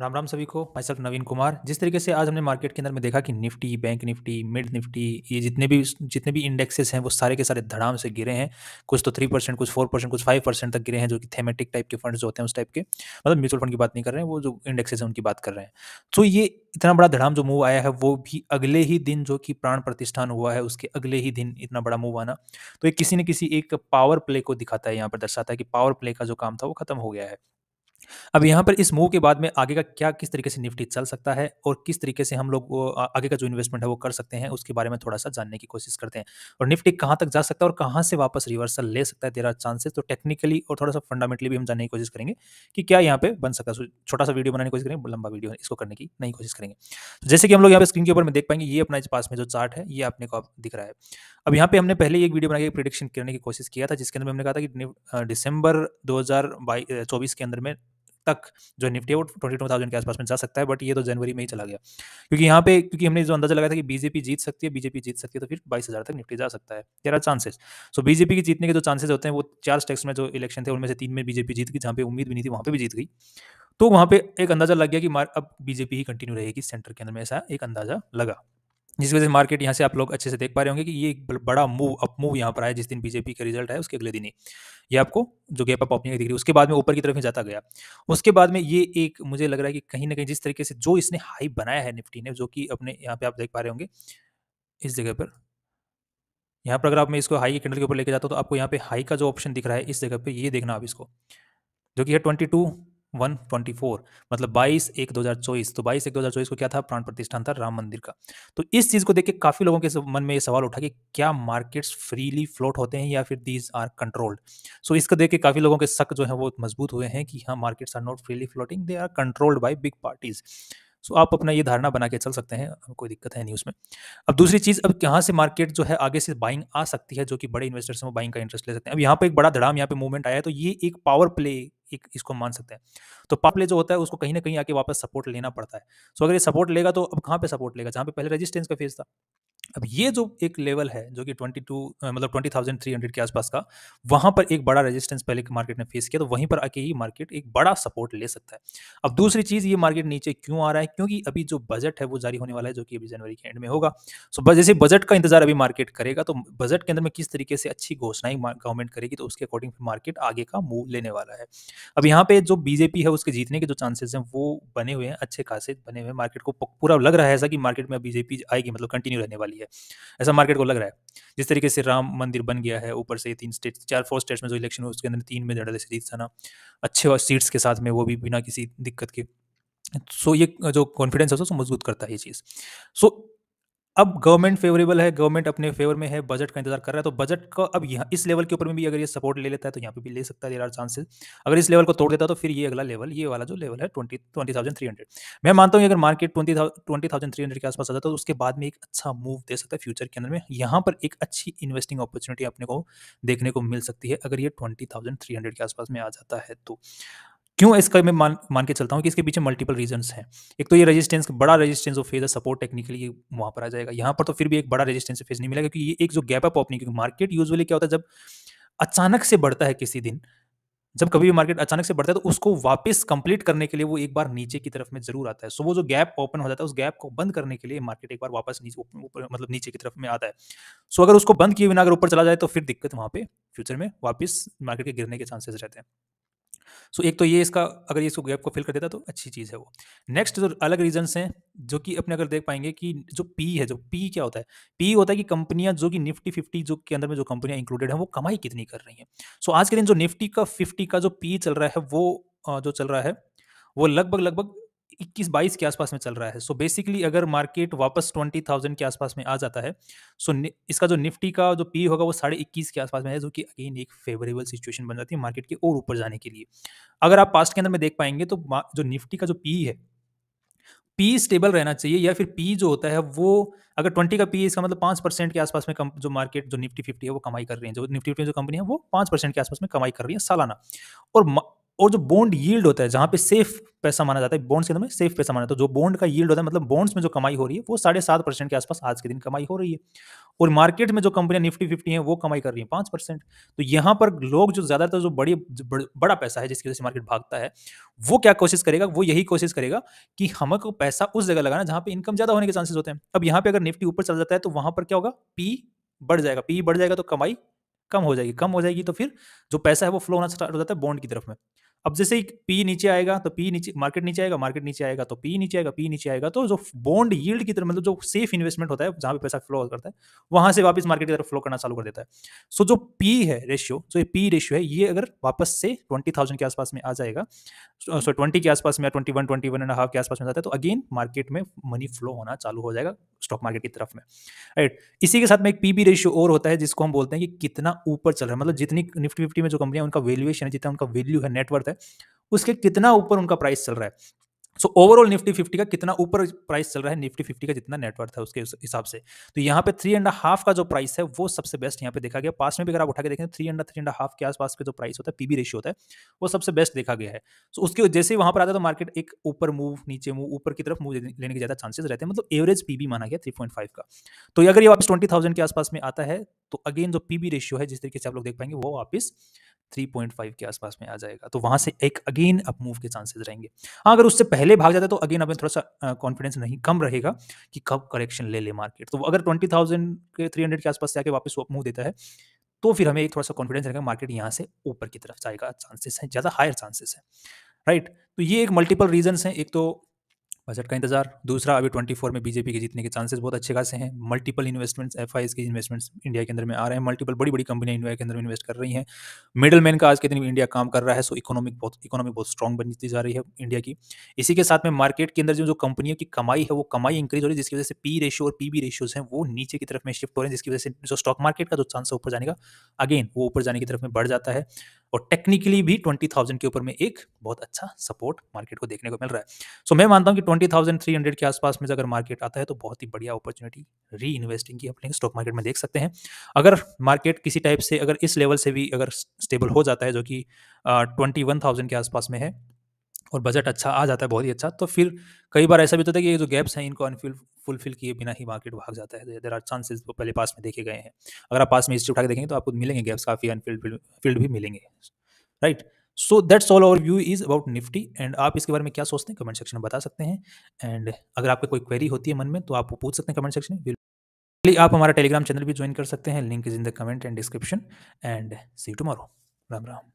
राम राम सभी को मैं सब नवीन कुमार जिस तरीके से आज हमने मार्केट के अंदर में देखा कि Nifty bank Nifty mid Nifty ये जितने भी जितने भी इंडेक्सेस हैं वो सारे के सारे धड़ाम से गिरे हैं कुछ तो थ्री परसेंट कुछ फोर परसेंट कुछ फाइव परसेंट तक गिरे हैं जो कि थेमेटिक टाइप के फंड्स होते हैं उस टाइप के मतलब म्यूचुअल फंड की बात नहीं कर रहे हैं वो जो इंडेक्सेस हैं उनकी बात कर रहे हैं तो ये इतना बड़ा धड़ाम जो मूव आया है वो भी अगले ही दिन जो कि प्राण प्रतिष्ठान हुआ है उसके अगले ही दिन इतना बड़ा मूव आना तो ये किसी न किसी एक पावर प्ले को दिखाता है यहाँ पर दर्शाता है कि पावर प्ले का जो काम था वो खत्म हो गया है अब यहाँ पर इस मूव के बाद में आगे का क्या किस तरीके से निफ्टी चल सकता है और किस तरीके से हम लोग आगे का जो इन्वेस्टमेंट है वो कर सकते हैं उसके बारे में थोड़ा सा जानने की कोशिश करते हैं और निफ्टी कहाँ तक जा सकता है और कहाँ से वापस रिवर्सल ले सकता है तेरा चांसेस तो टेक्निकली और थोड़ा सा फंडामेंटली भी हम जानने की कोशिश करेंगे कि क्या यहाँ पे बन सकता है छोटा सा वीडियो बनाने की कोशिश करेंगे लंबा वीडियो इसको करने की नहीं कोशिश करेंगे तो जैसे कि हम लोग यहाँ पे स्क्रीन के ऊपर में देख पाएंगे ये अपना पास में जो चार्ट है ये आपने को दिख रहा है अब यहाँ पे हमने पहले एक वीडियो बनाकर प्रिडिक्शन करने की कोशिश किया था जिसके अंदर हमने कहा था कि दिसंबर 2022 के अंदर में तक जो निफ्टी है वो ट्वेंटी टू थाउजेंड के आसपास में जा सकता है बट ये तो जनवरी में ही चला गया क्योंकि यहाँ पे क्योंकि हमने जो अंदाजा लगाया था कि बीजेपी जीत सकती है बीजेपी जीत सकती है तो फिर बाईस हज़ार तक निफ्टी जा सकता है तेरह चांसेस सो बीजेपी के जीतने के जो चांसेस होते हैं वो चार स्टेक्स में जो इलेक्शन थे उनमें से तीन में बीजेपी जीत गई जहाँ पे उम्मीद भी नहीं थी वहाँ पर भी जीत गई तो वहाँ पे एक अंदाजा लग गया कि अब बीजेपी ही कंटिन्यू रहेगी सेंटर के अंदर में ऐसा एक अंदाजा लगा जिस वजह से मार्केट यहाँ से आप लोग अच्छे से देख पा रहे होंगे कि ये एक बड़ा मूव अप मूव यहाँ पर आया जिस दिन बीजेपी का रिजल्ट है उसके अगले दिन ही ये आपको जो गैप अप ओपनिंग दिख रही है उसके बाद में ऊपर की तरफ में जाता गया उसके बाद में ये एक मुझे लग रहा है कि कहीं ना कहीं जिस तरीके से जो इसने हाई बनाया है निफ्टी ने जो कि अपने यहाँ पे आप देख पा रहे होंगे इस जगह पर यहाँ पर अगर आप मैं इसको हाई के कैंडल के ऊपर लेके जाता हूँ तो आपको यहाँ पे हाई का जो ऑप्शन दिख रहा है इस जगह पर ये देखना आप इसको जो कि है ट्वेंटी टू 124 मतलब 22 एक 2024 तो 22 एक 2024 को क्या था प्राण प्रतिष्ठान था राम मंदिर का तो इस चीज़ को देख के काफ़ी लोगों के मन में ये सवाल उठा कि क्या मार्केट्स फ्रीली फ्लोट होते हैं या फिर दीज आर कंट्रोल्ड सो इसको देख के काफ़ी लोगों के शक जो है वो मजबूत हुए हैं कि हाँ markets are not freely floating they are controlled by big parties so आप अपना ये धारणा बना के चल सकते हैं कोई दिक्कत है नहीं उसमें अब दूसरी चीज़ अब यहाँ से मार्केट जो है आगे से बाइंग आ सकती है जो कि बड़े इन्वेस्टर्स हैं वो बाइंग का इंटरेस्ट ले सकते हैं अब यहाँ पर एक बड़ा धड़ाम यहाँ पे मूवमेंट आया है तो ये एक पावर प्ले एक इसको मान सकते हैं तो पावर प्ले जो होता है उसको कहीं ना कहीं आके वापस सपोर्ट लेना पड़ता है सो अगर ये सपोर्ट लेगा तो अब कहाँ पे सपोर्ट लेगा जहाँ पे पहले रेजिस्टेंस का फेज था अब ये जो एक लेवल है जो कि 22 मतलब 20,300 के आसपास का वहाँ पर एक बड़ा रेजिस्टेंस पहले मार्केट ने फेस किया तो वहीं पर आके ही मार्केट एक बड़ा सपोर्ट ले सकता है अब दूसरी चीज़ ये मार्केट नीचे क्यों आ रहा है क्योंकि अभी जो बजट है वो जारी होने वाला है जो कि अभी जनवरी के एंड में होगा सो जैसे बजट का इंतजार अभी मार्केट करेगा तो बजट के अंदर में किस तरीके से अच्छी घोषणाएं गवर्नमेंट करेगी तो उसके अकॉर्डिंग मार्केट आगे का मूव लेने वाला है अब यहाँ पे जो बीजेपी है उसके जीतने के जो चांसेस हैं वो बने हुए हैं अच्छे खासे बने हुए मार्केट को पूरा लग रहा है ऐसा कि मार्केट में बीजेपी आएगी मतलब कंटिन्यू रहने वाली है है ऐसा मार्केट को लग रहा है जिस तरीके से राम मंदिर बन गया है ऊपर से तीन स्टेट चार फोर स्टेट्स में जो इलेक्शन हुआ उसके अंदर तीन में जड़ा सीरीज था ना अच्छे सीट्स के साथ में वो भी बिना किसी दिक्कत के सो so, ये जो कॉन्फिडेंस है उसको मजबूत करता है ये चीज़ सो so, अब गवर्नमेंट फेवरेबल है गवर्नमेंट अपने फेवर में है बजट का इंतजार कर रहा है तो बजट को अब यहाँ इस लेवल के ऊपर में भी अगर ये सपोर्ट ले लेता है तो यहाँ पे भी ले सकता है देर आर चांसेस अगर इस लेवल को तोड़ देता है तो फिर ये अगला लेवल ये वाला जो लेवल है twenty twenty thousand three hundred मैं मानता हूँ अगर market twenty twenty thousand three hundred के आसपास आता है तो उसके बाद में एक अच्छा मूव दे सकता है फ्यूचर के अंदर में यहाँ पर एक अच्छी इन्वेस्टिंग अपॉर्चुनिटी अपने को देखने को मिल सकती है अगर ये ट्वेंटी थाउजेंड थ्री हंड्रेड के आसपास में आ जाता है तो क्यों इसका मैं मान मान के चलता हूँ कि इसके पीछे मल्टीपल रीजंस हैं एक तो ये रेजिस्टेंस बड़ा रेजिस्टेंस ऑफ फेज है सपोर्ट टेक्निकली वहाँ पर आ जाएगा यहाँ पर तो फिर भी एक बड़ा रेजिस्टेंस फेज नहीं मिलेगा क्योंकि ये एक जो गैप अप ओपनिंग क्योंकि मार्केट यूजुअली क्या होता है जब अचानक से बढ़ता है किसी दिन जब कभी भी मार्केट अचानक से बढ़ता है तो उसको वापस कंप्लीट करने के लिए वो एक बार नीचे की तरफ में जरूर आता है सो वो जो गैप ओपन हो जाता है उस गैप को बंद करने के लिए मार्केट एक बार वापस नीचे ऊपर मतलब नीचे की तरफ में आता है सो अगर उसको बंद किए बिना अगर ऊपर चला जाए तो फिर दिक्कत वहाँ पे फ्यूचर में वापस मार्केट के गिरने के चांसेस रहते हैं सो so, एक तो ये इसका अगर ये इसको गैप को फिल कर देता तो अच्छी चीज़ है वो नेक्स्ट जो अलग रीजन्स हैं जो कि अपने अगर देख पाएंगे कि जो पी है जो पी क्या होता है पी होता है कि कंपनियां जो कि निफ्टी फिफ्टी जो के अंदर में जो कंपनियां इंक्लूडेड हैं वो कमाई कितनी कर रही हैं सो so, आज के दिन जो निफ्टी का फिफ्टी का जो पी चल रहा है वो जो चल रहा है वो लगभग लगभग इक्कीस बाईस के आसपास में चल रहा है सो so बेसिकली अगर मार्केट वापस ट्वेंटी थाउजेंड के आसपास में आ जाता है सो so इसका जो निफ्टी का जो पी होगा वो साढ़े इक्कीस के आसपास में है जो कि अगेन एक फेवरेबल सिचुएशन बन जाती है मार्केट के और ऊपर जाने के लिए अगर आप पास्ट के अंदर में देख पाएंगे तो जो निफ्टी का जो पी है पी स्टेबल रहना चाहिए या फिर पी जो होता है वो अगर ट्वेंटी का पी इसका मतलब पाँच परसेंट के आसपास में कम, जो मार्केट जो निफ्टी फिफ्टी है वो कमाई कर रही है जो निफ्टी फिफ्टी जो कंपनी है वो पाँच परसेंट के आसपास में कमाई कर रही है सालाना और और जो बॉन्ड यील्ड होता है जहाँ पे सेफ पैसा माना जाता है बॉन्ड्स के अंदर में सेफ पैसा माना जाता है तो जो बॉन्ड का यील्ड होता है मतलब बॉन्ड्स में जो कमाई हो रही है वो साढ़े सात परसेंट के आसपास आज के दिन कमाई हो रही है और मार्केट में जो कंपनियां निफ्टी फिफ्टी है वो कमाई कर रही है पांच परसेंट तो यहाँ पर लोग जो ज़्यादातर जो बड़ी जो बड़ा पैसा है जिसकी वजह से मार्केट भागता है वो क्या कोशिश करेगा वो यही कोशिश करेगा कि हमको पैसा उस जगह लगाना जहाँ पे इनकम ज़्यादा होने के चांसेस होते हैं अब यहाँ पे अगर निफ्टी ऊपर चल जाता है तो वहां पर क्या होगा पी बढ़ जाएगा पी बढ़ जाएगा तो कमाई कम हो जाएगी कम हो जाएगी तो फिर जो पैसा है वो फ्लो होना स्टार्ट हो जाता है बॉन्ड की तरफ में अब जैसे ही पी नीचे आएगा तो पी नीचे मार्केट नीचे आएगा मार्केट नीचे आएगा तो पी नीचे आएगा पी नीचे आएगा तो जो बॉन्ड मतलब यील्ड की तरफ मतलब जो सेफ इन्वेस्टमेंट होता है जहां पे पैसा फ्लो करता है वहां से वापस मार्केट की तरफ फ्लो करना चालू कर देता है सो so, जो पी है रेशियो जो ये पी रेशियो है ये अगर वापस से ट्वेंटी थाउजेंड के आसपास में आ जाएगा सो ट्वेंटी के आसपास में twenty one twenty one and half के आसपास में जाता है तो अगेन मार्केट में मनी फ्लो होना चालू हो जाएगा स्टॉक मार्केट की तरफ में राइट इसी के साथ में एक पी बी रेशियो और होता है जिसको हम बोलते हैं कि कितना ऊपर चल रहा है मतलब जितनी निफ्टी फिफ्टी में जो कंपनी है उनका वैल्यूएशन है जितना उनका वैल्यू है नेटवर्थ है है उसके कितना ऊपर उनका प्राइस चल रहा है सो ओवरऑल निफ्टी फिफ्टी का कितना ऊपर प्राइस चल रहा है निफ्टी फिफ्टी का जितना नेटवर्थ है उसके हिसाब से तो यहाँ पे थ्री एंड हाफ का जो प्राइस है वो सबसे बेस्ट यहाँ पे देखा गया पास में भी अगर आप उठा के देखें three and three and half के आसपास का जो प्राइस होता है पीबी रेशियो होता है वो सबसे बेस्ट देखा गया है सो so, उसके जैसे ही वहाँ पर आता है तो मार्केट एक ऊपर मूव नीचे मूव ऊपर की तरफ मूव लेने के ज़्यादा चांसेस रहते हैं मतलब एवरेज पीबी माना गया थ्री का तो अगर ये वापस ट्वेंटी के आसपास में आता है तो अगेन जो पीबी रेशियो है जिस तरीके से आप लोग देख पाएंगे वो वापस 3.5 के आसपास में आ जाएगा तो वहां से एक अगेन अप मूव के चांसेस रहेंगे हाँ अगर उससे पहले पहले भाग जाता तो अगेन अपने थोड़ा सा कॉन्फिडेंस नहीं कम रहेगा कि कब करेक्शन ले ले मार्केट तो अगर ट्वेंटी थाउजेंड के थ्री हंड्रेड के आसपास से आके वापस मूव देता है तो फिर हमें एक थोड़ा सा कॉन्फिडेंस रहेगा मार्केट यहाँ से ऊपर की तरफ जाएगा चांसेस हैं ज़्यादा हायर चांसेस है राइट तो ये एक मल्टीपल रीजन्स हैं एक तो बजट का इंतजार दूसरा अभी 24 में बीजेपी के जीतने के चांसेस बहुत अच्छे खासे हैं मल्टीपल इन्वेस्टमेंट्स एफ के इन्वेस्टमेंट्स इंडिया के अंदर में आ रहे हैं मल्टीपल बड़ी बड़ी कंपनियां इंडिया के अंदर में इन्वेस्ट कर रही हैं मिडल मैन का आज के दिन इंडिया काम कर रहा है सो इकोनॉमिक बहुत इकोनॉमी बहुत स्ट्रॉग बनती जा रही है इंडिया की इसी के साथ में मार्केट के अंदर जो कंपनियों की कमाई है वो कमाई इंक्रीज हो रही है जिसकी वजह से पी रेशियो और पी बी रेशियोज हैं वो नीचे की तरफ में शिफ्ट हो रहे हैं जिसकी वजह से जो स्टॉक मार्केट का जो चांस है ऊपर जाने का अगेन वो ऊपर जाने की तरफ में बढ़ जाता है और टेक्निकली भी ट्वेंटी थाउजेंड के ऊपर में एक बहुत अच्छा सपोर्ट मार्केट को देखने को मिल रहा है सो so, मैं मानता हूँ कि ट्वेंटी थाउजेंड थ्री हंड्रेड के आसपास में अगर मार्केट आता है तो बहुत ही बढ़िया अपॉर्चुनिटी री इन्वेस्टिंग की अपने स्टॉक मार्केट में देख सकते हैं अगर मार्केट किसी टाइप से अगर इस लेवल से भी अगर स्टेबल हो जाता है जो कि ट्वेंटी वन थाउजेंड के आसपास में है और बजट अच्छा आ जाता है बहुत ही अच्छा तो फिर कई बार ऐसा भी होता है कि ये जो गैप्स हैं इनको अनफिल फुलफिल किए बिना ही मार्केट भाग जाता है देर आर चांसेस वो पहले पास में देखे गए हैं अगर आप पास में हिस्ट्री उठा के देखेंगे तो आपको मिलेंगे गैप्स काफ़ी अनफिल फील्ड भी मिलेंगे right so that's all overview is about Nifty and आप इसके बारे में क्या सोचते हैं कमेंट सेक्शन में बता सकते हैं एंड अगर आपका कोई क्वेरी होती है मन में तो आप पूछ सकते हैं कमेंट सेक्शन में आप हमारा टेलीग्राम चैनल भी ज्वाइन कर सकते हैं link is in the comment and description and see tomorrow Ram Ram